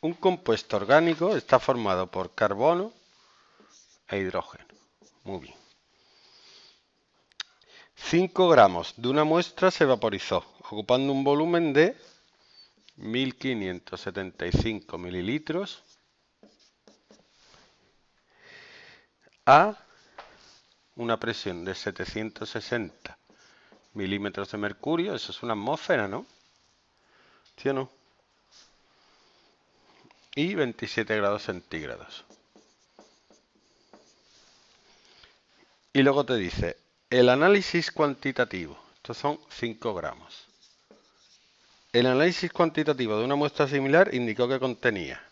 Un compuesto orgánico está formado por carbono e hidrógeno. Muy bien. 5 gramos de una muestra se vaporizó, ocupando un volumen de 1575 mililitros a una presión de 760 milímetros de mercurio. Eso es una atmósfera, ¿no? ¿Sí o no? y 27 grados centígrados. Y luego te dice, el análisis cuantitativo, estos son 5 gramos. El análisis cuantitativo de una muestra similar indicó que contenía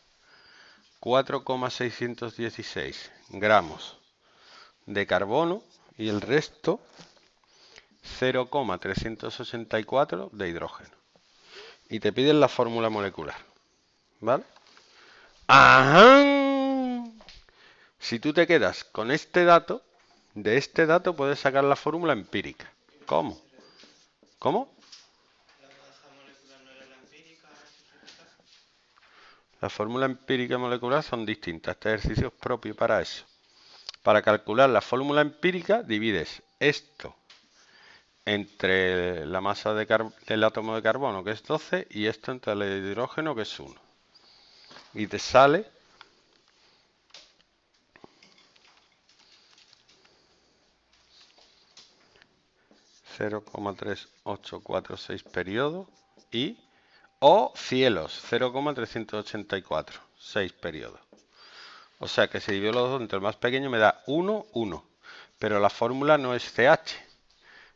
4,616 gramos de carbono y el resto 0,384 de hidrógeno. Y te piden la fórmula molecular. ¿Vale? Si tú te quedas con este dato, de este dato puedes sacar la fórmula empírica. ¿Cómo? ¿Cómo? La fórmula empírica y molecular son distintas. Este ejercicio es propio para eso. Para calcular la fórmula empírica divides esto entre la masa del átomo de carbono, que es 12, y esto entre el hidrógeno, que es 1 y te sale ...0,3846 periodo... ...y... ...o cielos... 0,3846 periodo. periodos... ...o sea que si divido los dos entre el más pequeño... ...me da 1, 1... ...pero la fórmula no es CH...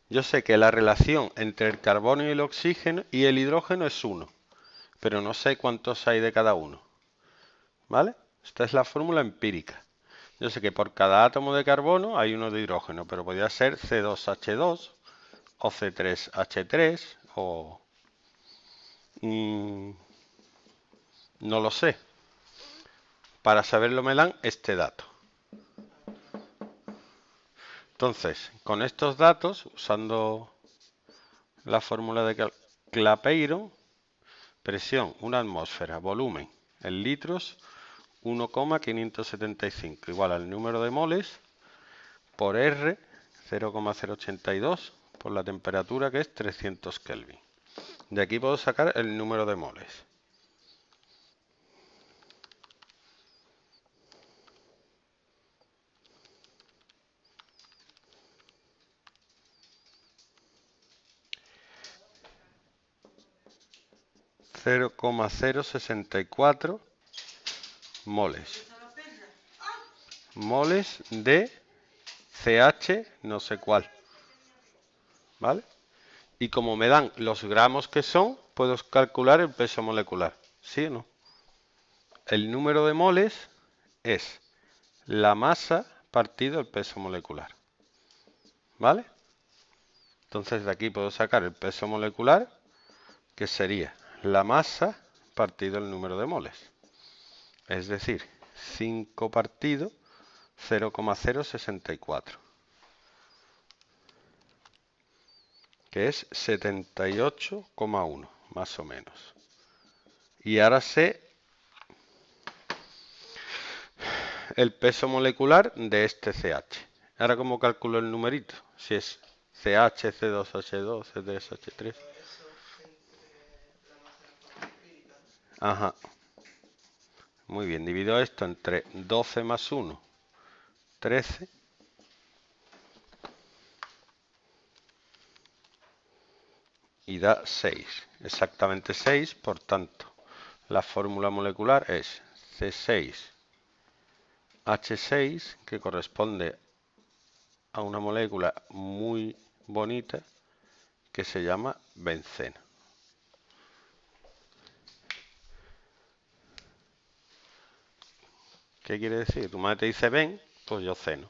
...yo sé que la relación entre el carbono y el oxígeno... ...y el hidrógeno es 1... ...pero no sé cuántos hay de cada uno... ¿Vale? Esta es la fórmula empírica. Yo sé que por cada átomo de carbono hay uno de hidrógeno, pero podría ser C2H2 o C3H3 o... Mm, no lo sé. Para saberlo me dan este dato. Entonces, con estos datos, usando la fórmula de Clapeyron, presión, una atmósfera, volumen, en litros, 1,575 igual al número de moles por R 0,082 por la temperatura que es 300 Kelvin. De aquí puedo sacar el número de moles. ...0,064 moles. Moles de CH no sé cuál. ¿Vale? Y como me dan los gramos que son, puedo calcular el peso molecular. ¿Sí o no? El número de moles es la masa partido el peso molecular. ¿Vale? Entonces de aquí puedo sacar el peso molecular, que sería la masa partido el número de moles. Es decir, 5 partido 0,064. Que es 78,1, más o menos. Y ahora sé el peso molecular de este CH. Ahora, ¿cómo calculo el numerito? Si es CH, C2H2, C3H3. Ajá. Muy bien, divido esto entre 12 más 1, 13. Y da 6, exactamente 6, por tanto, la fórmula molecular es C6H6, que corresponde a una molécula muy bonita que se llama benceno. ¿Qué quiere decir? Tu madre te dice ven, pues yo ceno.